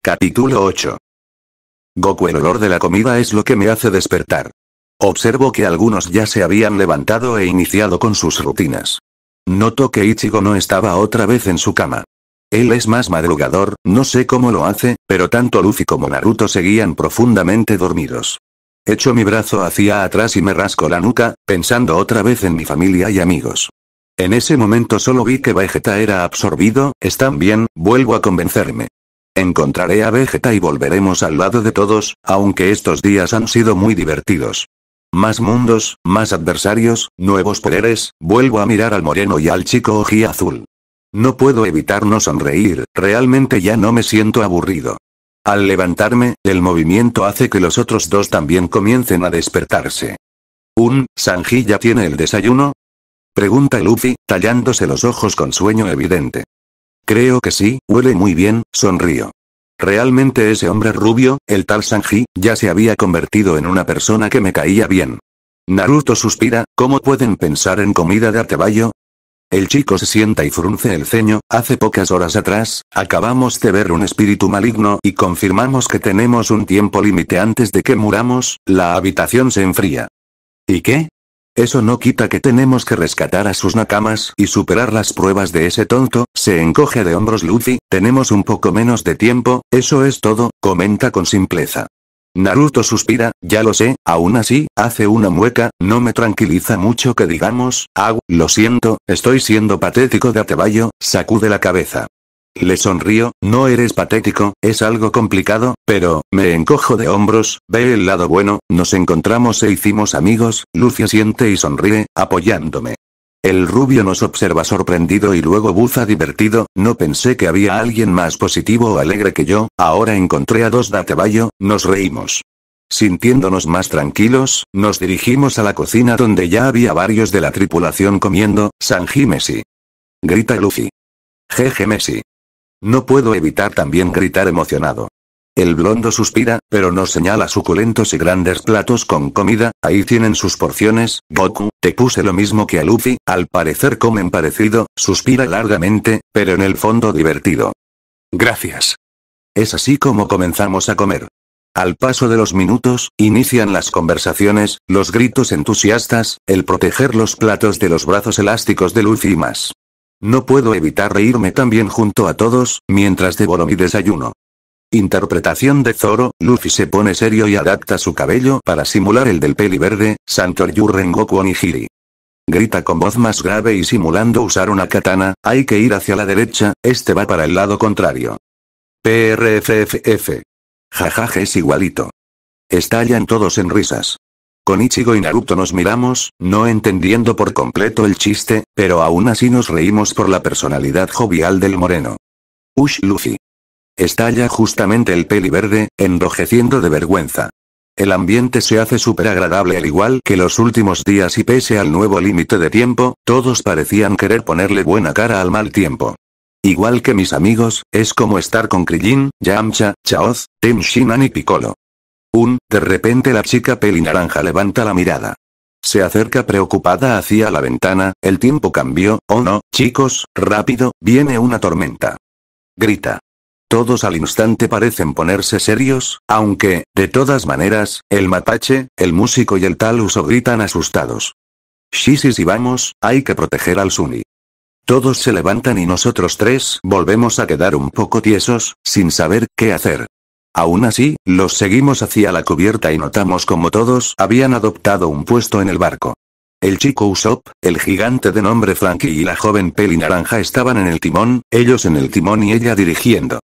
Capítulo 8. Goku el olor de la comida es lo que me hace despertar. Observo que algunos ya se habían levantado e iniciado con sus rutinas. Noto que Ichigo no estaba otra vez en su cama. Él es más madrugador, no sé cómo lo hace, pero tanto Luffy como Naruto seguían profundamente dormidos. Echo mi brazo hacia atrás y me rasco la nuca, pensando otra vez en mi familia y amigos. En ese momento solo vi que Vegeta era absorbido, están bien, vuelvo a convencerme. Encontraré a Vegeta y volveremos al lado de todos, aunque estos días han sido muy divertidos. Más mundos, más adversarios, nuevos poderes, vuelvo a mirar al moreno y al chico ojía azul. No puedo evitar no sonreír, realmente ya no me siento aburrido. Al levantarme, el movimiento hace que los otros dos también comiencen a despertarse. ¿Un, Sanji ya tiene el desayuno? Pregunta Luffy, tallándose los ojos con sueño evidente. Creo que sí, huele muy bien, sonrío. Realmente ese hombre rubio, el tal Sanji, ya se había convertido en una persona que me caía bien. Naruto suspira, ¿cómo pueden pensar en comida de arteballo? El chico se sienta y frunce el ceño, hace pocas horas atrás, acabamos de ver un espíritu maligno y confirmamos que tenemos un tiempo límite antes de que muramos, la habitación se enfría. ¿Y qué? Eso no quita que tenemos que rescatar a sus nakamas y superar las pruebas de ese tonto, se encoge de hombros Luffy, tenemos un poco menos de tiempo, eso es todo, comenta con simpleza. Naruto suspira, ya lo sé, aún así, hace una mueca, no me tranquiliza mucho que digamos, ah, lo siento, estoy siendo patético de ateballo, sacude la cabeza. Le sonrío, no eres patético, es algo complicado, pero, me encojo de hombros, ve el lado bueno, nos encontramos e hicimos amigos, Lucia siente y sonríe, apoyándome. El rubio nos observa sorprendido y luego buza divertido, no pensé que había alguien más positivo o alegre que yo, ahora encontré a dos dateballo, nos reímos. Sintiéndonos más tranquilos, nos dirigimos a la cocina donde ya había varios de la tripulación comiendo, San Messi. Grita Luffy. Jeje Messi. No puedo evitar también gritar emocionado. El blondo suspira, pero no señala suculentos y grandes platos con comida, ahí tienen sus porciones, Goku, te puse lo mismo que a Luffy, al parecer comen parecido, suspira largamente, pero en el fondo divertido. Gracias. Es así como comenzamos a comer. Al paso de los minutos, inician las conversaciones, los gritos entusiastas, el proteger los platos de los brazos elásticos de Luffy y más. No puedo evitar reírme también junto a todos, mientras devoro mi desayuno. Interpretación de Zoro, Luffy se pone serio y adapta su cabello para simular el del peli verde, Santoryu Rengoku Onigiri. Grita con voz más grave y simulando usar una katana, hay que ir hacia la derecha, este va para el lado contrario. PRFFF. Jajaja es igualito. Estallan todos en risas. Con Ichigo y Naruto nos miramos, no entendiendo por completo el chiste, pero aún así nos reímos por la personalidad jovial del moreno. Ush Luffy. Estalla justamente el peli verde, enrojeciendo de vergüenza. El ambiente se hace súper agradable al igual que los últimos días y pese al nuevo límite de tiempo, todos parecían querer ponerle buena cara al mal tiempo. Igual que mis amigos, es como estar con Krillin, Yamcha, Chaoz, tim Shinan y Piccolo. Un, de repente la chica naranja levanta la mirada. Se acerca preocupada hacia la ventana, el tiempo cambió, oh no, chicos, rápido, viene una tormenta. Grita. Todos al instante parecen ponerse serios, aunque, de todas maneras, el mapache, el músico y el taluso gritan asustados. Shisis y vamos, hay que proteger al Suni. Todos se levantan y nosotros tres volvemos a quedar un poco tiesos, sin saber qué hacer. Aún así, los seguimos hacia la cubierta y notamos como todos habían adoptado un puesto en el barco. El chico Usopp, el gigante de nombre Frankie y la joven peli naranja estaban en el timón, ellos en el timón y ella dirigiendo.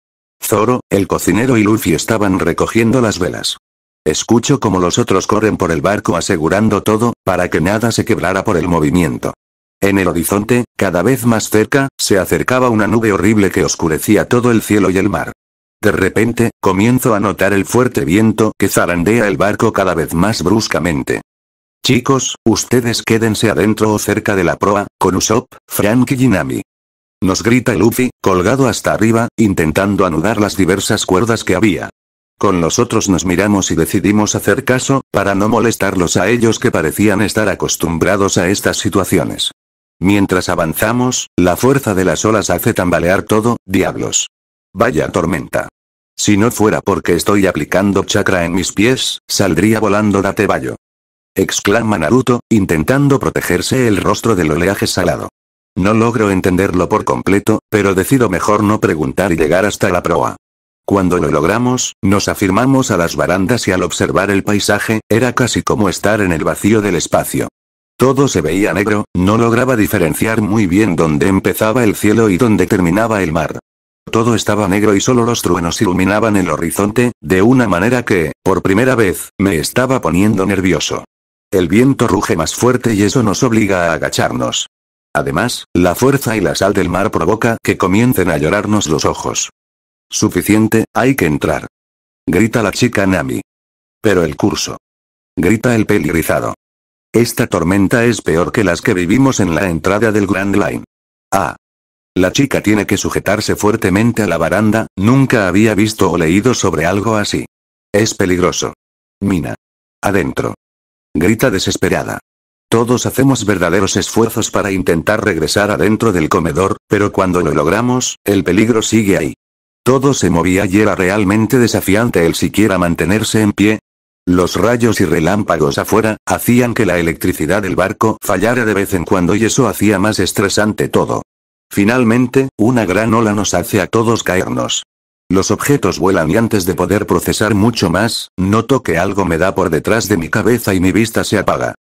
Zoro, el cocinero y Luffy estaban recogiendo las velas. Escucho como los otros corren por el barco asegurando todo, para que nada se quebrara por el movimiento. En el horizonte, cada vez más cerca, se acercaba una nube horrible que oscurecía todo el cielo y el mar. De repente, comienzo a notar el fuerte viento que zarandea el barco cada vez más bruscamente. Chicos, ustedes quédense adentro o cerca de la proa, con Usopp, Frank y Jinami. Nos grita Luffy, colgado hasta arriba, intentando anudar las diversas cuerdas que había. Con los otros nos miramos y decidimos hacer caso, para no molestarlos a ellos que parecían estar acostumbrados a estas situaciones. Mientras avanzamos, la fuerza de las olas hace tambalear todo, diablos. Vaya tormenta. Si no fuera porque estoy aplicando chakra en mis pies, saldría volando de Tebayo. Exclama Naruto, intentando protegerse el rostro del oleaje salado. No logro entenderlo por completo, pero decido mejor no preguntar y llegar hasta la proa. Cuando lo logramos, nos afirmamos a las barandas y al observar el paisaje, era casi como estar en el vacío del espacio. Todo se veía negro, no lograba diferenciar muy bien dónde empezaba el cielo y dónde terminaba el mar. Todo estaba negro y solo los truenos iluminaban el horizonte, de una manera que, por primera vez, me estaba poniendo nervioso. El viento ruge más fuerte y eso nos obliga a agacharnos. Además, la fuerza y la sal del mar provoca que comiencen a llorarnos los ojos. Suficiente, hay que entrar. Grita la chica Nami. Pero el curso. Grita el pelirizado. Esta tormenta es peor que las que vivimos en la entrada del Grand Line. Ah, la chica tiene que sujetarse fuertemente a la baranda, nunca había visto o leído sobre algo así. Es peligroso. Mina. Adentro. Grita desesperada. Todos hacemos verdaderos esfuerzos para intentar regresar adentro del comedor, pero cuando lo logramos, el peligro sigue ahí. Todo se movía y era realmente desafiante el siquiera mantenerse en pie. Los rayos y relámpagos afuera, hacían que la electricidad del barco fallara de vez en cuando y eso hacía más estresante todo. Finalmente, una gran ola nos hace a todos caernos. Los objetos vuelan y antes de poder procesar mucho más, noto que algo me da por detrás de mi cabeza y mi vista se apaga.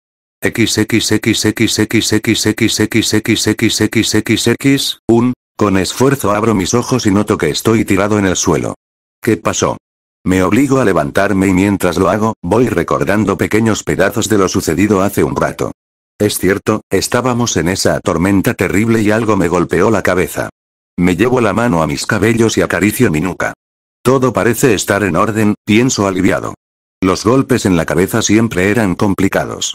XXXXXXXXXXXXXXXX, un, con esfuerzo abro mis ojos y noto que estoy tirado en el suelo. ¿Qué pasó? Me obligo a levantarme y mientras lo hago, voy recordando pequeños pedazos de lo sucedido hace un rato. Es cierto, estábamos en esa tormenta terrible y algo me golpeó la cabeza. Me llevo la mano a mis cabellos y acaricio mi nuca. Todo parece estar en orden, pienso aliviado. Los golpes en la cabeza siempre eran complicados.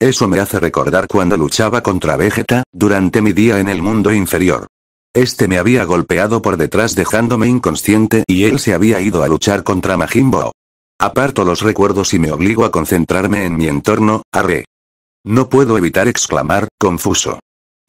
Eso me hace recordar cuando luchaba contra Vegeta, durante mi día en el mundo inferior. Este me había golpeado por detrás dejándome inconsciente y él se había ido a luchar contra Majin Aparto los recuerdos y me obligo a concentrarme en mi entorno, arre. No puedo evitar exclamar, confuso.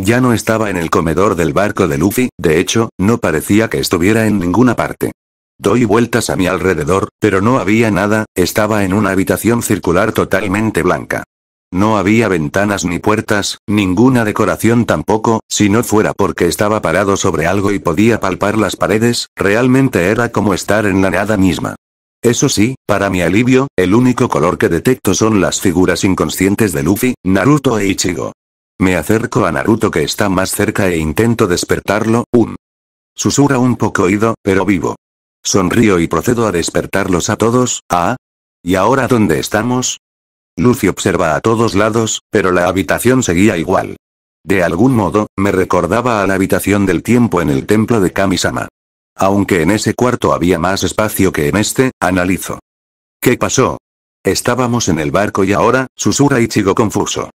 Ya no estaba en el comedor del barco de Luffy, de hecho, no parecía que estuviera en ninguna parte. Doy vueltas a mi alrededor, pero no había nada, estaba en una habitación circular totalmente blanca. No había ventanas ni puertas, ninguna decoración tampoco, si no fuera porque estaba parado sobre algo y podía palpar las paredes, realmente era como estar en la nada misma. Eso sí, para mi alivio, el único color que detecto son las figuras inconscientes de Luffy, Naruto e Ichigo. Me acerco a Naruto que está más cerca e intento despertarlo, un. Susura un poco oído, pero vivo. Sonrío y procedo a despertarlos a todos, ah. ¿Y ahora dónde estamos? Luffy observa a todos lados, pero la habitación seguía igual. De algún modo, me recordaba a la habitación del tiempo en el templo de Kamisama. Aunque en ese cuarto había más espacio que en este, analizo. ¿Qué pasó? Estábamos en el barco y ahora, susurra Ichigo confuso.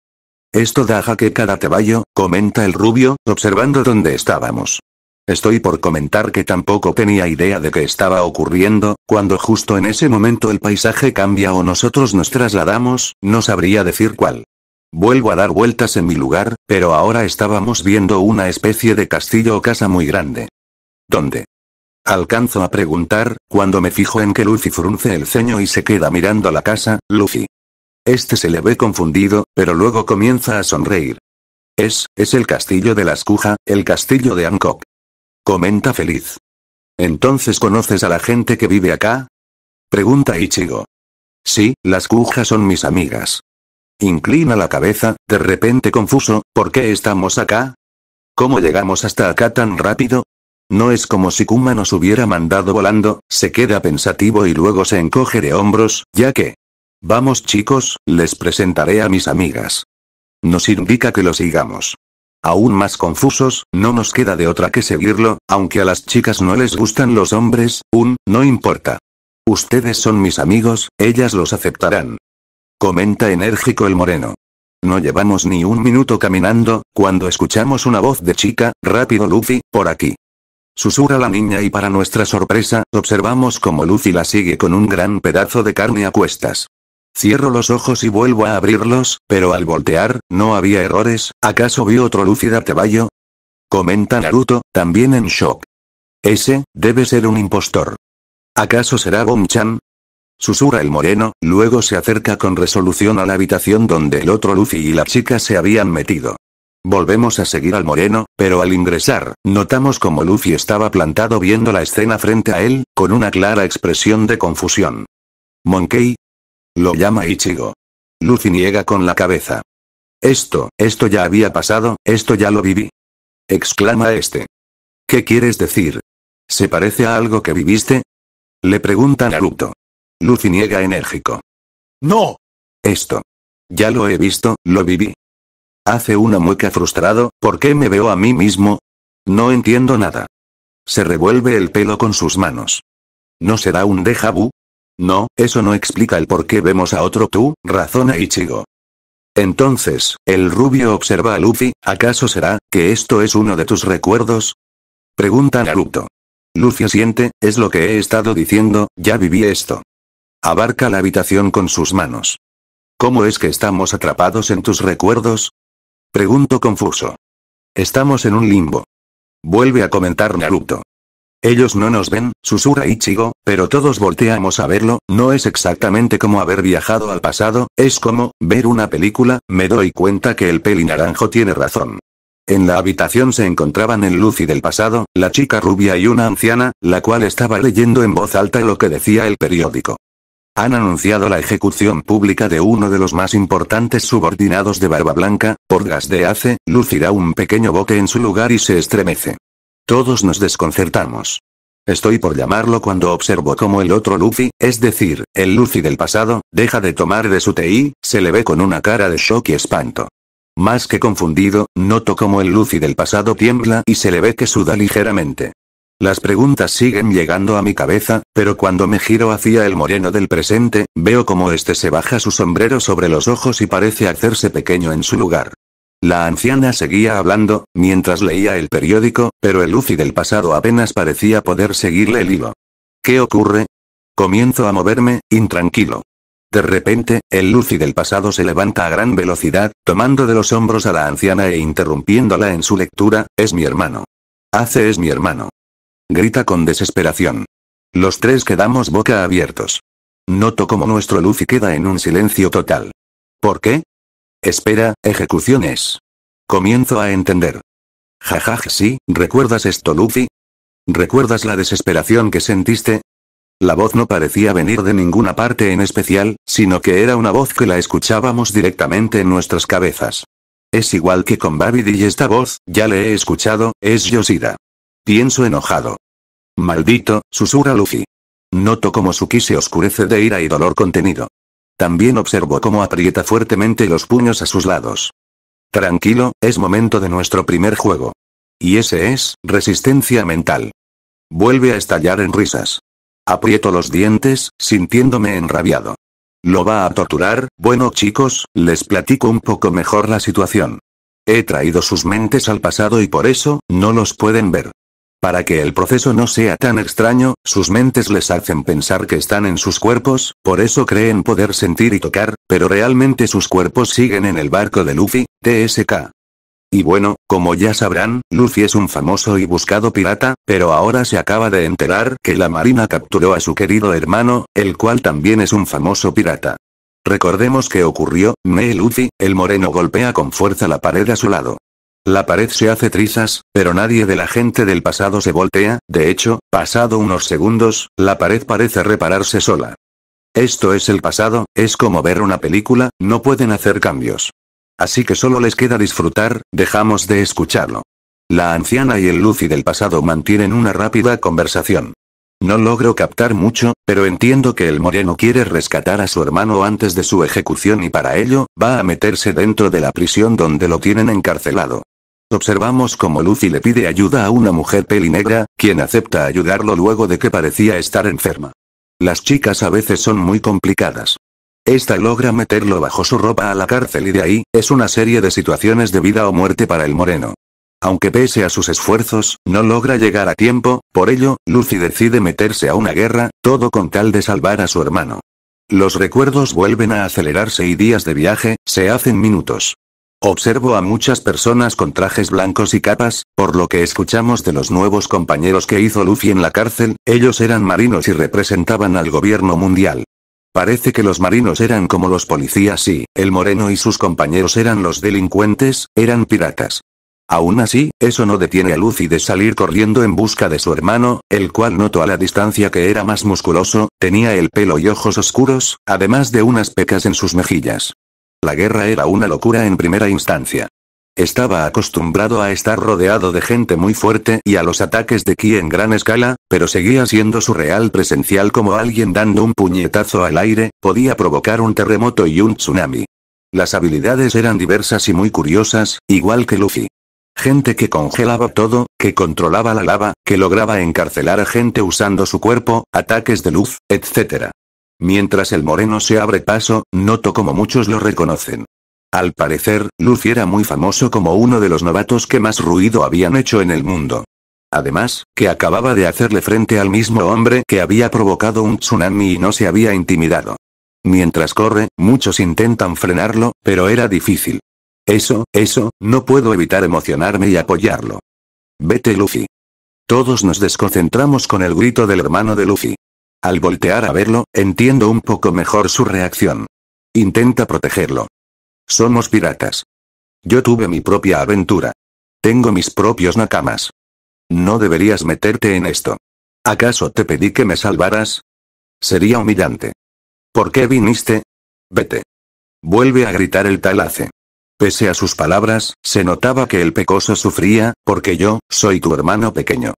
Esto da jaque cada teballo, comenta el rubio, observando dónde estábamos. Estoy por comentar que tampoco tenía idea de qué estaba ocurriendo, cuando justo en ese momento el paisaje cambia o nosotros nos trasladamos, no sabría decir cuál. Vuelvo a dar vueltas en mi lugar, pero ahora estábamos viendo una especie de castillo o casa muy grande. ¿Dónde? Alcanzo a preguntar, cuando me fijo en que Lucy frunce el ceño y se queda mirando la casa, Lucy. Este se le ve confundido, pero luego comienza a sonreír. Es, es el castillo de la escuja, el castillo de Hancock. Comenta feliz. ¿Entonces conoces a la gente que vive acá? Pregunta Ichigo. Sí, las cujas son mis amigas. Inclina la cabeza, de repente confuso, ¿por qué estamos acá? ¿Cómo llegamos hasta acá tan rápido? No es como si Kuma nos hubiera mandado volando, se queda pensativo y luego se encoge de hombros, ya que... Vamos chicos, les presentaré a mis amigas. Nos indica que lo sigamos. Aún más confusos, no nos queda de otra que seguirlo, aunque a las chicas no les gustan los hombres, un, no importa. Ustedes son mis amigos, ellas los aceptarán. Comenta enérgico el moreno. No llevamos ni un minuto caminando, cuando escuchamos una voz de chica, rápido Luffy, por aquí. Susurra la niña y para nuestra sorpresa, observamos como Lucy la sigue con un gran pedazo de carne a cuestas. Cierro los ojos y vuelvo a abrirlos, pero al voltear, no había errores, ¿acaso vi otro de Tebayo? Comenta Naruto, también en shock. Ese, debe ser un impostor. ¿Acaso será Gon-chan? Susurra el moreno, luego se acerca con resolución a la habitación donde el otro Lucy y la chica se habían metido. Volvemos a seguir al moreno, pero al ingresar, notamos como Luffy estaba plantado viendo la escena frente a él, con una clara expresión de confusión. Monkey? Lo llama Ichigo. Luffy niega con la cabeza. Esto, esto ya había pasado, esto ya lo viví. Exclama este. ¿Qué quieres decir? ¿Se parece a algo que viviste? Le pregunta Naruto. Luffy niega enérgico. No. Esto. Ya lo he visto, lo viví. Hace una mueca frustrado, ¿por qué me veo a mí mismo? No entiendo nada. Se revuelve el pelo con sus manos. ¿No será un déjà vu? No, eso no explica el por qué vemos a otro tú, razona Ichigo. Entonces, el rubio observa a Luffy, ¿acaso será, que esto es uno de tus recuerdos? Pregunta Naruto. Luffy siente, es lo que he estado diciendo, ya viví esto. Abarca la habitación con sus manos. ¿Cómo es que estamos atrapados en tus recuerdos? Pregunto confuso. Estamos en un limbo. Vuelve a comentar Naruto. Ellos no nos ven, susurra Ichigo, pero todos volteamos a verlo, no es exactamente como haber viajado al pasado, es como, ver una película, me doy cuenta que el peli naranjo tiene razón. En la habitación se encontraban el Lucy del pasado, la chica rubia y una anciana, la cual estaba leyendo en voz alta lo que decía el periódico han anunciado la ejecución pública de uno de los más importantes subordinados de Barba Blanca, gas de Ace, lucirá un pequeño bote en su lugar y se estremece. Todos nos desconcertamos. Estoy por llamarlo cuando observo cómo el otro Luffy, es decir, el Lucy del pasado, deja de tomar de su TI, se le ve con una cara de shock y espanto. Más que confundido, noto cómo el Lucy del pasado tiembla y se le ve que suda ligeramente. Las preguntas siguen llegando a mi cabeza, pero cuando me giro hacia el moreno del presente, veo como este se baja su sombrero sobre los ojos y parece hacerse pequeño en su lugar. La anciana seguía hablando, mientras leía el periódico, pero el Luci del pasado apenas parecía poder seguirle el hilo. ¿Qué ocurre? Comienzo a moverme, intranquilo. De repente, el Lucy del pasado se levanta a gran velocidad, tomando de los hombros a la anciana e interrumpiéndola en su lectura, es mi hermano. Hace es mi hermano grita con desesperación. Los tres quedamos boca abiertos. Noto como nuestro Luffy queda en un silencio total. ¿Por qué? Espera, ejecuciones. Comienzo a entender. Jajaj, sí, ¿recuerdas esto, Luffy? ¿Recuerdas la desesperación que sentiste? La voz no parecía venir de ninguna parte en especial, sino que era una voz que la escuchábamos directamente en nuestras cabezas. Es igual que con Babidi y esta voz, ya le he escuchado, es Yoshida. Pienso enojado. Maldito, susura Luffy. Noto cómo Suki se oscurece de ira y dolor contenido. También observo cómo aprieta fuertemente los puños a sus lados. Tranquilo, es momento de nuestro primer juego. Y ese es, resistencia mental. Vuelve a estallar en risas. Aprieto los dientes, sintiéndome enrabiado. Lo va a torturar, bueno chicos, les platico un poco mejor la situación. He traído sus mentes al pasado y por eso, no los pueden ver. Para que el proceso no sea tan extraño, sus mentes les hacen pensar que están en sus cuerpos, por eso creen poder sentir y tocar, pero realmente sus cuerpos siguen en el barco de Luffy, TSK. Y bueno, como ya sabrán, Luffy es un famoso y buscado pirata, pero ahora se acaba de enterar que la Marina capturó a su querido hermano, el cual también es un famoso pirata. Recordemos que ocurrió, me Luffy, el moreno golpea con fuerza la pared a su lado. La pared se hace trizas, pero nadie de la gente del pasado se voltea, de hecho, pasado unos segundos, la pared parece repararse sola. Esto es el pasado, es como ver una película, no pueden hacer cambios. Así que solo les queda disfrutar, dejamos de escucharlo. La anciana y el Lucy del pasado mantienen una rápida conversación. No logro captar mucho, pero entiendo que el moreno quiere rescatar a su hermano antes de su ejecución y para ello, va a meterse dentro de la prisión donde lo tienen encarcelado. Observamos como Lucy le pide ayuda a una mujer pelinegra, quien acepta ayudarlo luego de que parecía estar enferma. Las chicas a veces son muy complicadas. Esta logra meterlo bajo su ropa a la cárcel y de ahí, es una serie de situaciones de vida o muerte para el moreno. Aunque pese a sus esfuerzos, no logra llegar a tiempo, por ello, Lucy decide meterse a una guerra, todo con tal de salvar a su hermano. Los recuerdos vuelven a acelerarse y días de viaje, se hacen minutos. Observo a muchas personas con trajes blancos y capas, por lo que escuchamos de los nuevos compañeros que hizo Luffy en la cárcel, ellos eran marinos y representaban al gobierno mundial. Parece que los marinos eran como los policías y, el moreno y sus compañeros eran los delincuentes, eran piratas. Aún así, eso no detiene a Lucy de salir corriendo en busca de su hermano, el cual notó a la distancia que era más musculoso, tenía el pelo y ojos oscuros, además de unas pecas en sus mejillas. La guerra era una locura en primera instancia. Estaba acostumbrado a estar rodeado de gente muy fuerte y a los ataques de Ki en gran escala, pero seguía siendo surreal presencial como alguien dando un puñetazo al aire, podía provocar un terremoto y un tsunami. Las habilidades eran diversas y muy curiosas, igual que Luffy. Gente que congelaba todo, que controlaba la lava, que lograba encarcelar a gente usando su cuerpo, ataques de luz, etc. Mientras el moreno se abre paso, noto como muchos lo reconocen. Al parecer, Luffy era muy famoso como uno de los novatos que más ruido habían hecho en el mundo. Además, que acababa de hacerle frente al mismo hombre que había provocado un tsunami y no se había intimidado. Mientras corre, muchos intentan frenarlo, pero era difícil. Eso, eso, no puedo evitar emocionarme y apoyarlo. Vete Luffy. Todos nos desconcentramos con el grito del hermano de Luffy. Al voltear a verlo, entiendo un poco mejor su reacción. Intenta protegerlo. Somos piratas. Yo tuve mi propia aventura. Tengo mis propios nakamas. No deberías meterte en esto. ¿Acaso te pedí que me salvaras? Sería humillante. ¿Por qué viniste? Vete. Vuelve a gritar el talace. Pese a sus palabras, se notaba que el pecoso sufría, porque yo, soy tu hermano pequeño.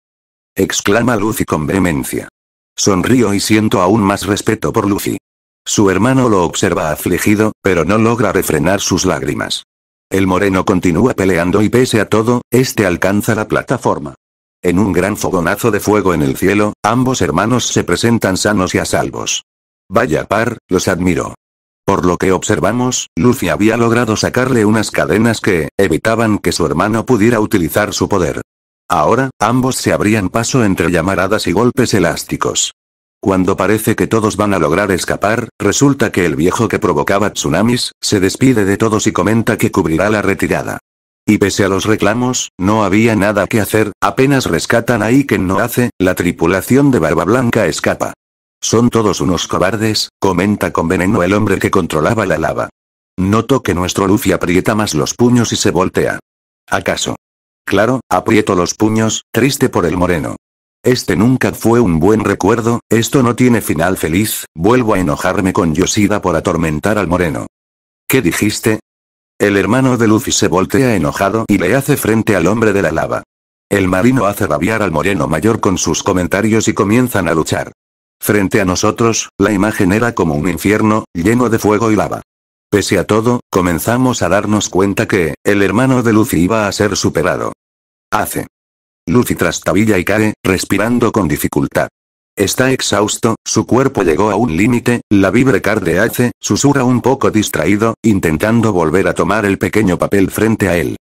Exclama Lucy con vehemencia. Sonrío y siento aún más respeto por Lucy. Su hermano lo observa afligido, pero no logra refrenar sus lágrimas. El moreno continúa peleando y pese a todo, este alcanza la plataforma. En un gran fogonazo de fuego en el cielo, ambos hermanos se presentan sanos y a salvos. Vaya par, los admiro. Por lo que observamos, Lucy había logrado sacarle unas cadenas que, evitaban que su hermano pudiera utilizar su poder. Ahora, ambos se abrían paso entre llamaradas y golpes elásticos. Cuando parece que todos van a lograr escapar, resulta que el viejo que provocaba tsunamis, se despide de todos y comenta que cubrirá la retirada. Y pese a los reclamos, no había nada que hacer, apenas rescatan a Iken no hace, la tripulación de Barba Blanca escapa. Son todos unos cobardes, comenta con veneno el hombre que controlaba la lava. Noto que nuestro Luffy aprieta más los puños y se voltea. ¿Acaso? Claro, aprieto los puños, triste por el moreno. Este nunca fue un buen recuerdo, esto no tiene final feliz, vuelvo a enojarme con Yoshida por atormentar al moreno. ¿Qué dijiste? El hermano de Luffy se voltea enojado y le hace frente al hombre de la lava. El marino hace rabiar al moreno mayor con sus comentarios y comienzan a luchar. Frente a nosotros, la imagen era como un infierno, lleno de fuego y lava. Pese a todo, comenzamos a darnos cuenta que, el hermano de Lucy iba a ser superado. Hace. Lucy trastabilla y cae, respirando con dificultad. Está exhausto, su cuerpo llegó a un límite, la vibre de hace, susurra un poco distraído, intentando volver a tomar el pequeño papel frente a él.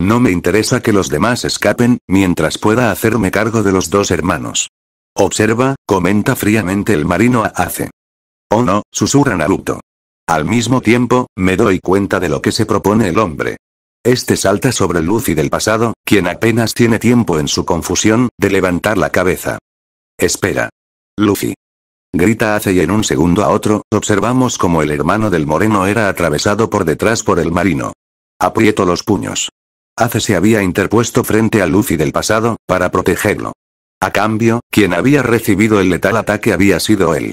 No me interesa que los demás escapen, mientras pueda hacerme cargo de los dos hermanos. Observa, comenta fríamente el marino a hace. Oh no, susurra Naruto. Al mismo tiempo, me doy cuenta de lo que se propone el hombre. Este salta sobre Lucy del pasado, quien apenas tiene tiempo en su confusión, de levantar la cabeza. Espera. Lucy. Grita hace y en un segundo a otro, observamos como el hermano del moreno era atravesado por detrás por el marino. Aprieto los puños. Hace se había interpuesto frente a Lucy del pasado, para protegerlo. A cambio, quien había recibido el letal ataque había sido él.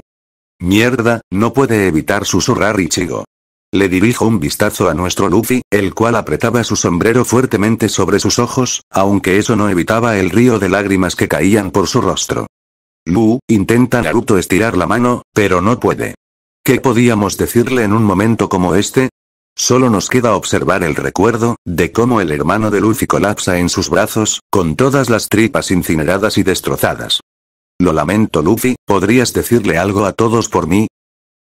Mierda, no puede evitar susurrar Ichigo. Le dirijo un vistazo a nuestro Luffy, el cual apretaba su sombrero fuertemente sobre sus ojos, aunque eso no evitaba el río de lágrimas que caían por su rostro. Lu, intenta Naruto estirar la mano, pero no puede. ¿Qué podíamos decirle en un momento como este? Solo nos queda observar el recuerdo, de cómo el hermano de Luffy colapsa en sus brazos, con todas las tripas incineradas y destrozadas. Lo lamento Luffy, ¿podrías decirle algo a todos por mí?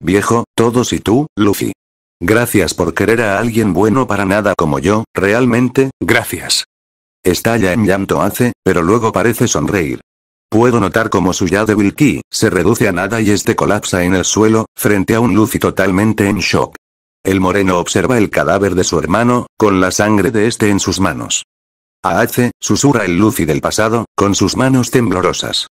Viejo, todos y tú, Luffy. Gracias por querer a alguien bueno para nada como yo, realmente, gracias. Estalla en llanto hace, pero luego parece sonreír. Puedo notar cómo su ya de ki se reduce a nada y este colapsa en el suelo, frente a un Luffy totalmente en shock. El moreno observa el cadáver de su hermano, con la sangre de este en sus manos. Aace, susurra el Luffy del pasado, con sus manos temblorosas.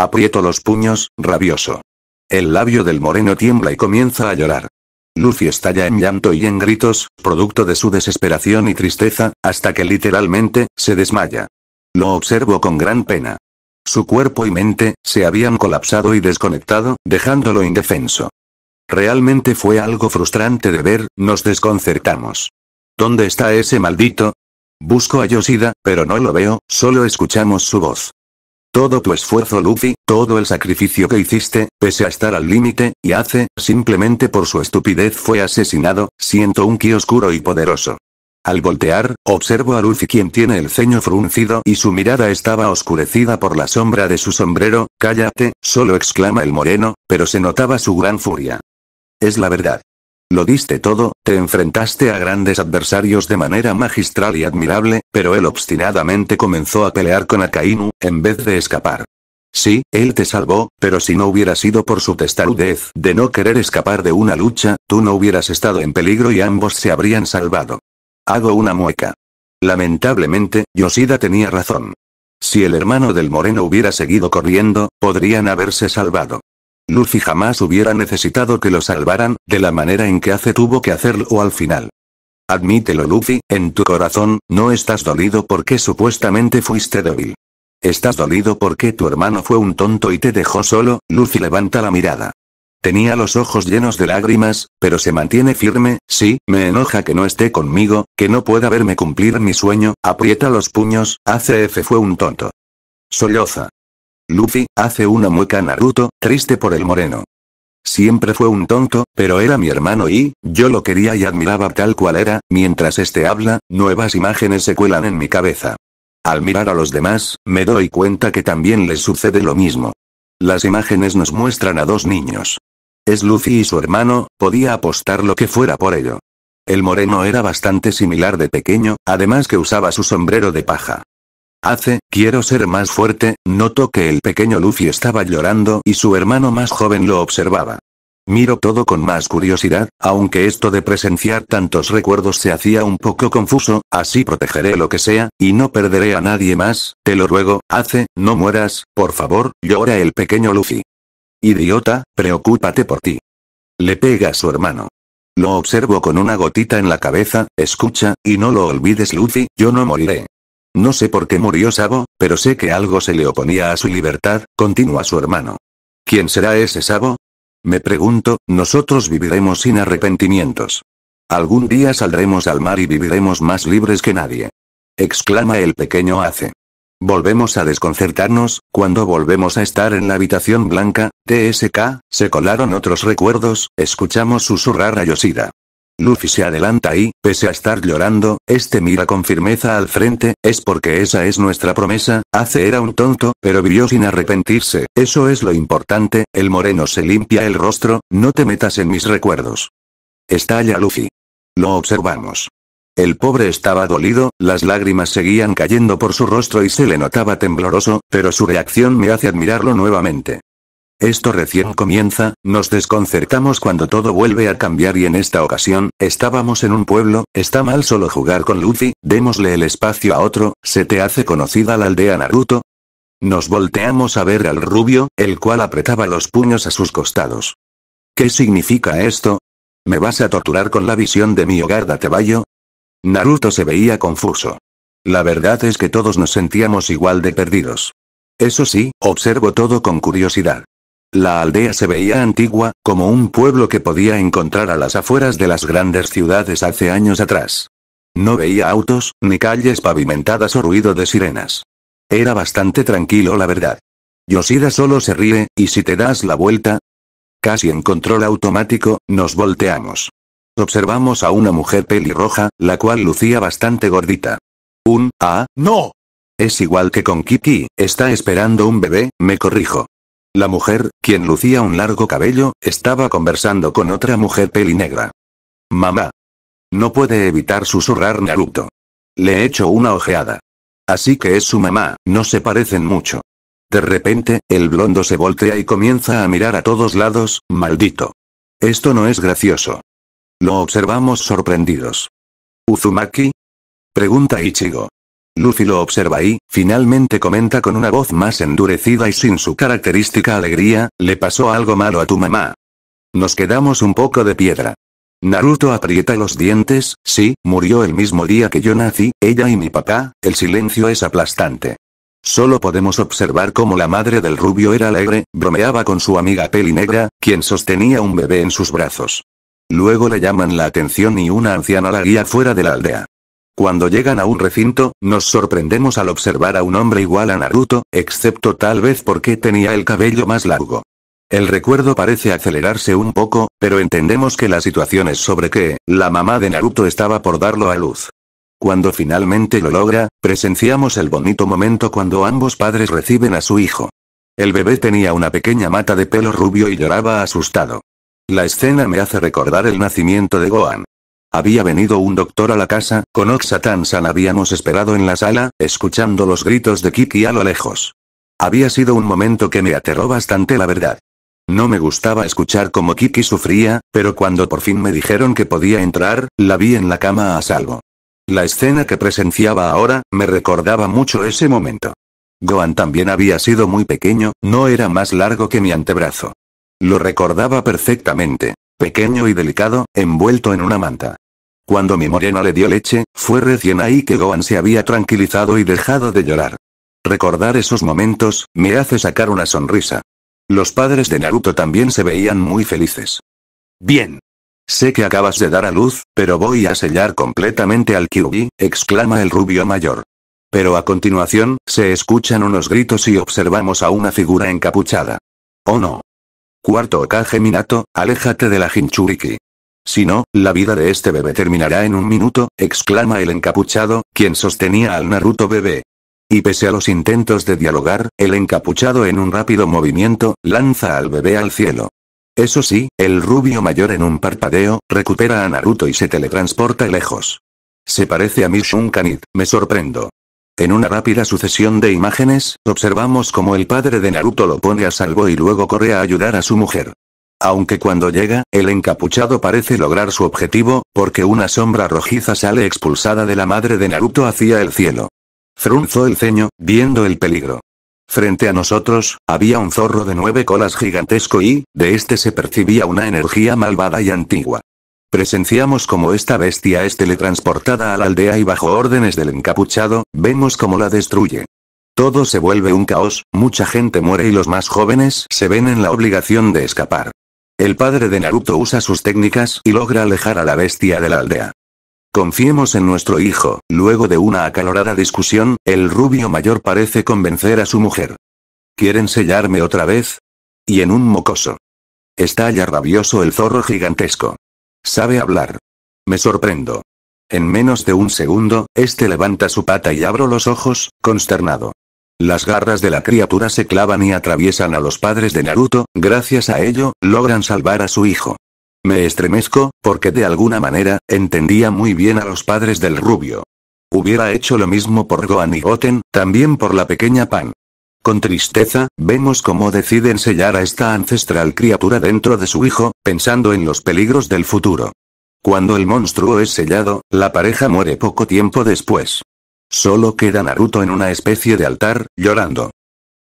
Aprieto los puños, rabioso. El labio del moreno tiembla y comienza a llorar. Lucy estalla en llanto y en gritos, producto de su desesperación y tristeza, hasta que literalmente, se desmaya. Lo observo con gran pena. Su cuerpo y mente, se habían colapsado y desconectado, dejándolo indefenso. Realmente fue algo frustrante de ver, nos desconcertamos. ¿Dónde está ese maldito? Busco a Yoshida, pero no lo veo, solo escuchamos su voz. Todo tu esfuerzo Luffy, todo el sacrificio que hiciste, pese a estar al límite, y hace, simplemente por su estupidez fue asesinado, siento un ki oscuro y poderoso. Al voltear, observo a Luffy quien tiene el ceño fruncido y su mirada estaba oscurecida por la sombra de su sombrero, cállate, solo exclama el moreno, pero se notaba su gran furia. Es la verdad. Lo diste todo, te enfrentaste a grandes adversarios de manera magistral y admirable, pero él obstinadamente comenzó a pelear con Akainu, en vez de escapar. Sí, él te salvó, pero si no hubiera sido por su testarudez de no querer escapar de una lucha, tú no hubieras estado en peligro y ambos se habrían salvado. Hago una mueca. Lamentablemente, Yoshida tenía razón. Si el hermano del moreno hubiera seguido corriendo, podrían haberse salvado. Lucy jamás hubiera necesitado que lo salvaran, de la manera en que hace tuvo que hacerlo al final. Admítelo Luffy, en tu corazón, no estás dolido porque supuestamente fuiste débil. Estás dolido porque tu hermano fue un tonto y te dejó solo, Lucy levanta la mirada. Tenía los ojos llenos de lágrimas, pero se mantiene firme, sí, me enoja que no esté conmigo, que no pueda verme cumplir mi sueño, aprieta los puños, ACF fue un tonto. Solloza. Luffy, hace una mueca Naruto, triste por el moreno. Siempre fue un tonto, pero era mi hermano y, yo lo quería y admiraba tal cual era, mientras este habla, nuevas imágenes se cuelan en mi cabeza. Al mirar a los demás, me doy cuenta que también les sucede lo mismo. Las imágenes nos muestran a dos niños. Es Luffy y su hermano, podía apostar lo que fuera por ello. El moreno era bastante similar de pequeño, además que usaba su sombrero de paja. Hace, quiero ser más fuerte, noto que el pequeño Luffy estaba llorando y su hermano más joven lo observaba. Miro todo con más curiosidad, aunque esto de presenciar tantos recuerdos se hacía un poco confuso, así protegeré lo que sea, y no perderé a nadie más, te lo ruego, hace, no mueras, por favor, llora el pequeño Luffy. Idiota, preocúpate por ti. Le pega a su hermano. Lo observo con una gotita en la cabeza, escucha, y no lo olvides Luffy, yo no moriré. No sé por qué murió Sabo, pero sé que algo se le oponía a su libertad, continúa su hermano. ¿Quién será ese Sabo? Me pregunto, nosotros viviremos sin arrepentimientos. Algún día saldremos al mar y viviremos más libres que nadie. Exclama el pequeño Ace. Volvemos a desconcertarnos, cuando volvemos a estar en la habitación blanca, TSK, se colaron otros recuerdos, escuchamos susurrar a Yoshida. Luffy se adelanta y, pese a estar llorando, este mira con firmeza al frente, es porque esa es nuestra promesa, hace era un tonto, pero vivió sin arrepentirse, eso es lo importante, el moreno se limpia el rostro, no te metas en mis recuerdos. Estalla Luffy. Lo observamos. El pobre estaba dolido, las lágrimas seguían cayendo por su rostro y se le notaba tembloroso, pero su reacción me hace admirarlo nuevamente. Esto recién comienza, nos desconcertamos cuando todo vuelve a cambiar y en esta ocasión, estábamos en un pueblo, está mal solo jugar con Luffy, démosle el espacio a otro, ¿se te hace conocida la aldea Naruto? Nos volteamos a ver al rubio, el cual apretaba los puños a sus costados. ¿Qué significa esto? ¿Me vas a torturar con la visión de mi hogar dateballo Naruto se veía confuso. La verdad es que todos nos sentíamos igual de perdidos. Eso sí, observo todo con curiosidad. La aldea se veía antigua, como un pueblo que podía encontrar a las afueras de las grandes ciudades hace años atrás. No veía autos, ni calles pavimentadas o ruido de sirenas. Era bastante tranquilo la verdad. Yoshida solo se ríe, y si te das la vuelta, casi en control automático, nos volteamos. Observamos a una mujer pelirroja, la cual lucía bastante gordita. Un, ah, no. Es igual que con Kiki, está esperando un bebé, me corrijo. La mujer, quien lucía un largo cabello, estaba conversando con otra mujer pelinegra. Mamá. No puede evitar susurrar Naruto. Le echo una ojeada. Así que es su mamá, no se parecen mucho. De repente, el blondo se voltea y comienza a mirar a todos lados, maldito. Esto no es gracioso. Lo observamos sorprendidos. ¿Uzumaki? Pregunta Ichigo. Lucy lo observa y, finalmente comenta con una voz más endurecida y sin su característica alegría, le pasó algo malo a tu mamá. Nos quedamos un poco de piedra. Naruto aprieta los dientes, sí, murió el mismo día que yo nací, ella y mi papá, el silencio es aplastante. Solo podemos observar cómo la madre del rubio era alegre, bromeaba con su amiga peli negra, quien sostenía un bebé en sus brazos. Luego le llaman la atención y una anciana la guía fuera de la aldea. Cuando llegan a un recinto, nos sorprendemos al observar a un hombre igual a Naruto, excepto tal vez porque tenía el cabello más largo. El recuerdo parece acelerarse un poco, pero entendemos que la situación es sobre que, la mamá de Naruto estaba por darlo a luz. Cuando finalmente lo logra, presenciamos el bonito momento cuando ambos padres reciben a su hijo. El bebé tenía una pequeña mata de pelo rubio y lloraba asustado. La escena me hace recordar el nacimiento de Gohan. Había venido un doctor a la casa, con San habíamos esperado en la sala, escuchando los gritos de Kiki a lo lejos. Había sido un momento que me aterró bastante la verdad. No me gustaba escuchar cómo Kiki sufría, pero cuando por fin me dijeron que podía entrar, la vi en la cama a salvo. La escena que presenciaba ahora, me recordaba mucho ese momento. Gohan también había sido muy pequeño, no era más largo que mi antebrazo. Lo recordaba perfectamente pequeño y delicado, envuelto en una manta. Cuando mi morena le dio leche, fue recién ahí que Gohan se había tranquilizado y dejado de llorar. Recordar esos momentos, me hace sacar una sonrisa. Los padres de Naruto también se veían muy felices. Bien. Sé que acabas de dar a luz, pero voy a sellar completamente al Kyuubi, exclama el rubio mayor. Pero a continuación, se escuchan unos gritos y observamos a una figura encapuchada. Oh no. Cuarto Okage Minato, aléjate de la Jinchuriki. Si no, la vida de este bebé terminará en un minuto, exclama el encapuchado, quien sostenía al Naruto bebé. Y pese a los intentos de dialogar, el encapuchado en un rápido movimiento, lanza al bebé al cielo. Eso sí, el rubio mayor en un parpadeo, recupera a Naruto y se teletransporta lejos. Se parece a mi Shunkanit, me sorprendo. En una rápida sucesión de imágenes, observamos como el padre de Naruto lo pone a salvo y luego corre a ayudar a su mujer. Aunque cuando llega, el encapuchado parece lograr su objetivo, porque una sombra rojiza sale expulsada de la madre de Naruto hacia el cielo. Frunzó el ceño, viendo el peligro. Frente a nosotros, había un zorro de nueve colas gigantesco y, de este se percibía una energía malvada y antigua. Presenciamos como esta bestia es teletransportada a la aldea y bajo órdenes del encapuchado, vemos cómo la destruye. Todo se vuelve un caos, mucha gente muere y los más jóvenes se ven en la obligación de escapar. El padre de Naruto usa sus técnicas y logra alejar a la bestia de la aldea. Confiemos en nuestro hijo, luego de una acalorada discusión, el rubio mayor parece convencer a su mujer. ¿Quieren sellarme otra vez? Y en un mocoso. Estalla rabioso el zorro gigantesco. Sabe hablar. Me sorprendo. En menos de un segundo, este levanta su pata y abro los ojos, consternado. Las garras de la criatura se clavan y atraviesan a los padres de Naruto, gracias a ello, logran salvar a su hijo. Me estremezco, porque de alguna manera, entendía muy bien a los padres del rubio. Hubiera hecho lo mismo por Gohan y Goten, también por la pequeña Pan. Con tristeza, vemos cómo deciden sellar a esta ancestral criatura dentro de su hijo, pensando en los peligros del futuro. Cuando el monstruo es sellado, la pareja muere poco tiempo después. Solo queda Naruto en una especie de altar, llorando.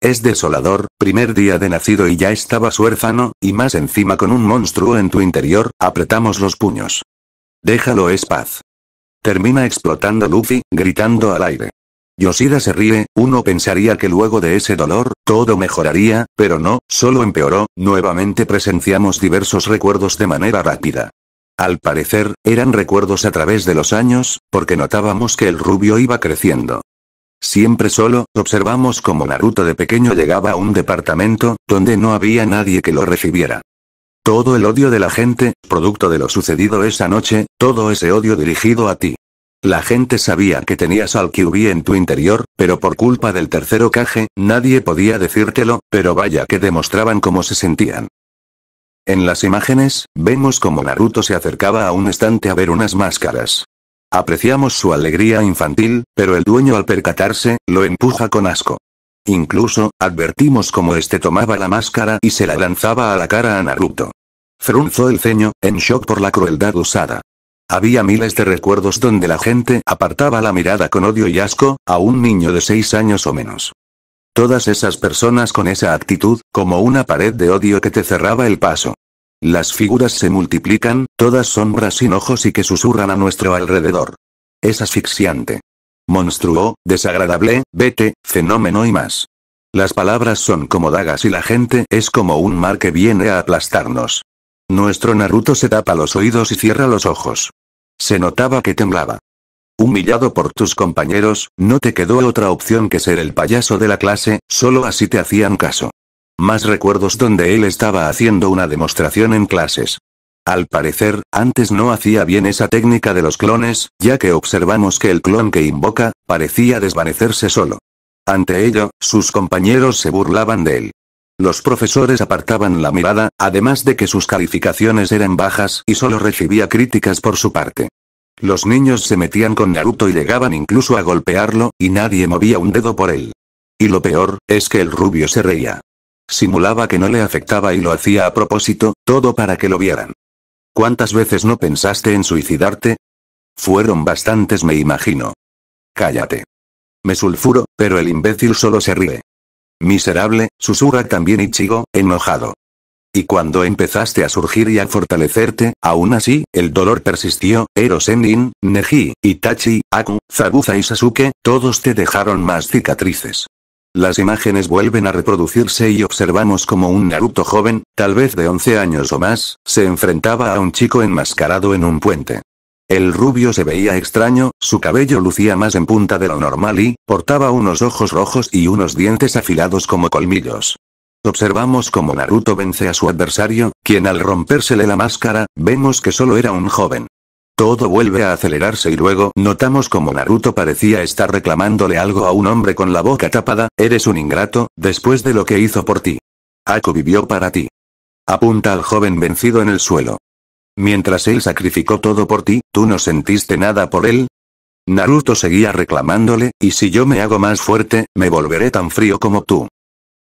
Es desolador, primer día de nacido y ya estaba huérfano, y más encima con un monstruo en tu interior, apretamos los puños. Déjalo es paz. Termina explotando Luffy, gritando al aire. Yoshida se ríe, uno pensaría que luego de ese dolor, todo mejoraría, pero no, solo empeoró, nuevamente presenciamos diversos recuerdos de manera rápida. Al parecer, eran recuerdos a través de los años, porque notábamos que el rubio iba creciendo. Siempre solo, observamos como Naruto de pequeño llegaba a un departamento, donde no había nadie que lo recibiera. Todo el odio de la gente, producto de lo sucedido esa noche, todo ese odio dirigido a ti. La gente sabía que tenías al QB en tu interior, pero por culpa del tercero caje, nadie podía decírtelo, pero vaya que demostraban cómo se sentían. En las imágenes, vemos como Naruto se acercaba a un estante a ver unas máscaras. Apreciamos su alegría infantil, pero el dueño al percatarse, lo empuja con asco. Incluso, advertimos cómo este tomaba la máscara y se la lanzaba a la cara a Naruto. Frunzó el ceño, en shock por la crueldad usada. Había miles de recuerdos donde la gente apartaba la mirada con odio y asco, a un niño de seis años o menos. Todas esas personas con esa actitud, como una pared de odio que te cerraba el paso. Las figuras se multiplican, todas sombras sin ojos y que susurran a nuestro alrededor. Es asfixiante. Monstruo, desagradable, vete, fenómeno y más. Las palabras son como dagas y la gente es como un mar que viene a aplastarnos. Nuestro Naruto se tapa los oídos y cierra los ojos. Se notaba que temblaba. Humillado por tus compañeros, no te quedó otra opción que ser el payaso de la clase, solo así te hacían caso. Más recuerdos donde él estaba haciendo una demostración en clases. Al parecer, antes no hacía bien esa técnica de los clones, ya que observamos que el clon que invoca, parecía desvanecerse solo. Ante ello, sus compañeros se burlaban de él. Los profesores apartaban la mirada, además de que sus calificaciones eran bajas y solo recibía críticas por su parte. Los niños se metían con Naruto y llegaban incluso a golpearlo, y nadie movía un dedo por él. Y lo peor, es que el rubio se reía. Simulaba que no le afectaba y lo hacía a propósito, todo para que lo vieran. ¿Cuántas veces no pensaste en suicidarte? Fueron bastantes, me imagino. Cállate. Me sulfuro, pero el imbécil solo se ríe. Miserable, Susura también Ichigo, enojado. Y cuando empezaste a surgir y a fortalecerte, aún así, el dolor persistió, Ero Neji, Itachi, Aku, Zabuza y Sasuke, todos te dejaron más cicatrices. Las imágenes vuelven a reproducirse y observamos como un Naruto joven, tal vez de 11 años o más, se enfrentaba a un chico enmascarado en un puente. El rubio se veía extraño, su cabello lucía más en punta de lo normal y, portaba unos ojos rojos y unos dientes afilados como colmillos. Observamos cómo Naruto vence a su adversario, quien al rompérsele la máscara, vemos que solo era un joven. Todo vuelve a acelerarse y luego notamos como Naruto parecía estar reclamándole algo a un hombre con la boca tapada, eres un ingrato, después de lo que hizo por ti. Aku vivió para ti. Apunta al joven vencido en el suelo. Mientras él sacrificó todo por ti, ¿tú no sentiste nada por él? Naruto seguía reclamándole, y si yo me hago más fuerte, me volveré tan frío como tú.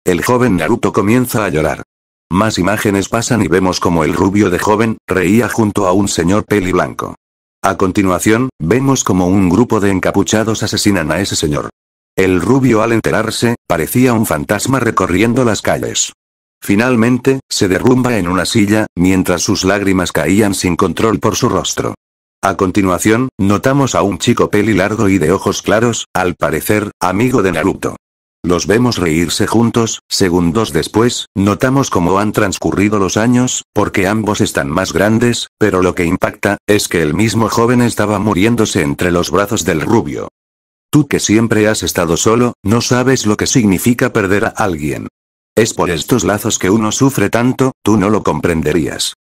El joven Naruto comienza a llorar. Más imágenes pasan y vemos como el rubio de joven, reía junto a un señor peli blanco. A continuación, vemos como un grupo de encapuchados asesinan a ese señor. El rubio al enterarse, parecía un fantasma recorriendo las calles. Finalmente, se derrumba en una silla, mientras sus lágrimas caían sin control por su rostro. A continuación, notamos a un chico peli largo y de ojos claros, al parecer, amigo de Naruto. Los vemos reírse juntos, segundos después, notamos cómo han transcurrido los años, porque ambos están más grandes, pero lo que impacta, es que el mismo joven estaba muriéndose entre los brazos del rubio. Tú que siempre has estado solo, no sabes lo que significa perder a alguien. Es por estos lazos que uno sufre tanto, tú no lo comprenderías.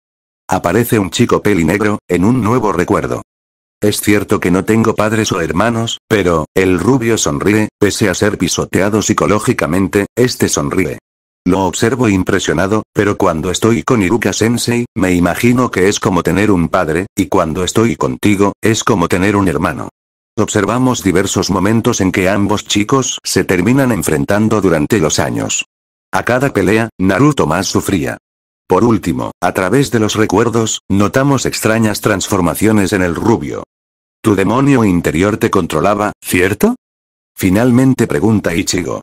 Aparece un chico pelinegro, en un nuevo recuerdo. Es cierto que no tengo padres o hermanos, pero, el rubio sonríe, pese a ser pisoteado psicológicamente, este sonríe. Lo observo impresionado, pero cuando estoy con Iruka Sensei, me imagino que es como tener un padre, y cuando estoy contigo, es como tener un hermano. Observamos diversos momentos en que ambos chicos se terminan enfrentando durante los años. A cada pelea, Naruto más sufría. Por último, a través de los recuerdos, notamos extrañas transformaciones en el rubio. Tu demonio interior te controlaba, ¿cierto? Finalmente pregunta Ichigo.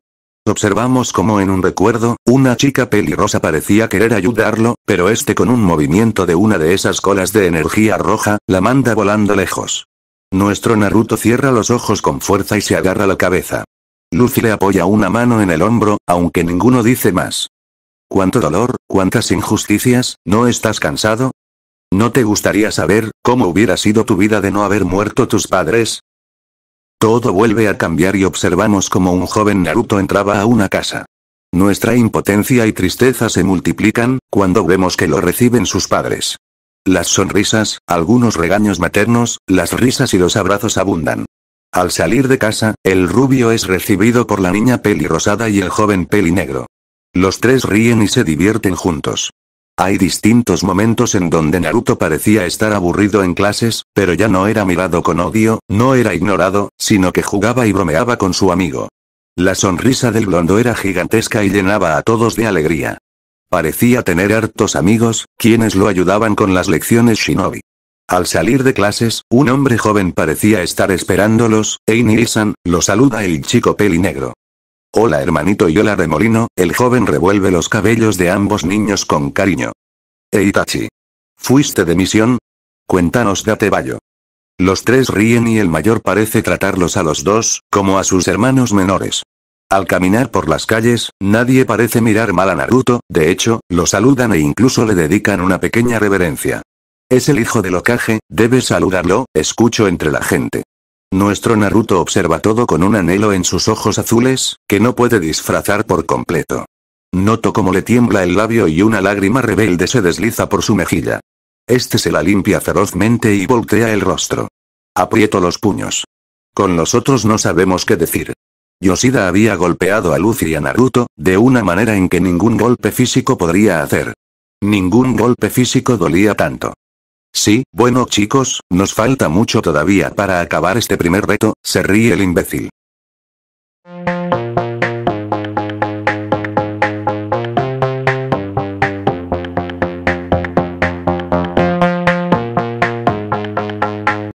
Observamos como en un recuerdo, una chica pelirrosa parecía querer ayudarlo, pero este con un movimiento de una de esas colas de energía roja, la manda volando lejos. Nuestro Naruto cierra los ojos con fuerza y se agarra la cabeza. Lucy le apoya una mano en el hombro, aunque ninguno dice más. ¿Cuánto dolor, cuántas injusticias, no estás cansado? ¿No te gustaría saber cómo hubiera sido tu vida de no haber muerto tus padres? Todo vuelve a cambiar y observamos como un joven Naruto entraba a una casa. Nuestra impotencia y tristeza se multiplican, cuando vemos que lo reciben sus padres. Las sonrisas, algunos regaños maternos, las risas y los abrazos abundan. Al salir de casa, el rubio es recibido por la niña peli rosada y el joven peli negro. Los tres ríen y se divierten juntos. Hay distintos momentos en donde Naruto parecía estar aburrido en clases, pero ya no era mirado con odio, no era ignorado, sino que jugaba y bromeaba con su amigo. La sonrisa del blondo era gigantesca y llenaba a todos de alegría. Parecía tener hartos amigos, quienes lo ayudaban con las lecciones shinobi. Al salir de clases, un hombre joven parecía estar esperándolos, e Isan, lo saluda el chico pelinegro. Hola hermanito y hola remolino, el joven revuelve los cabellos de ambos niños con cariño. Eitachi. ¿Fuiste de misión? Cuéntanos date vallo. Los tres ríen y el mayor parece tratarlos a los dos, como a sus hermanos menores. Al caminar por las calles, nadie parece mirar mal a Naruto, de hecho, lo saludan e incluso le dedican una pequeña reverencia. Es el hijo de locaje debes saludarlo, escucho entre la gente. Nuestro Naruto observa todo con un anhelo en sus ojos azules, que no puede disfrazar por completo. Noto cómo le tiembla el labio y una lágrima rebelde se desliza por su mejilla. Este se la limpia ferozmente y voltea el rostro. Aprieto los puños. Con los otros no sabemos qué decir. Yoshida había golpeado a Luffy y a Naruto, de una manera en que ningún golpe físico podría hacer. Ningún golpe físico dolía tanto. Sí, bueno chicos, nos falta mucho todavía para acabar este primer reto, se ríe el imbécil.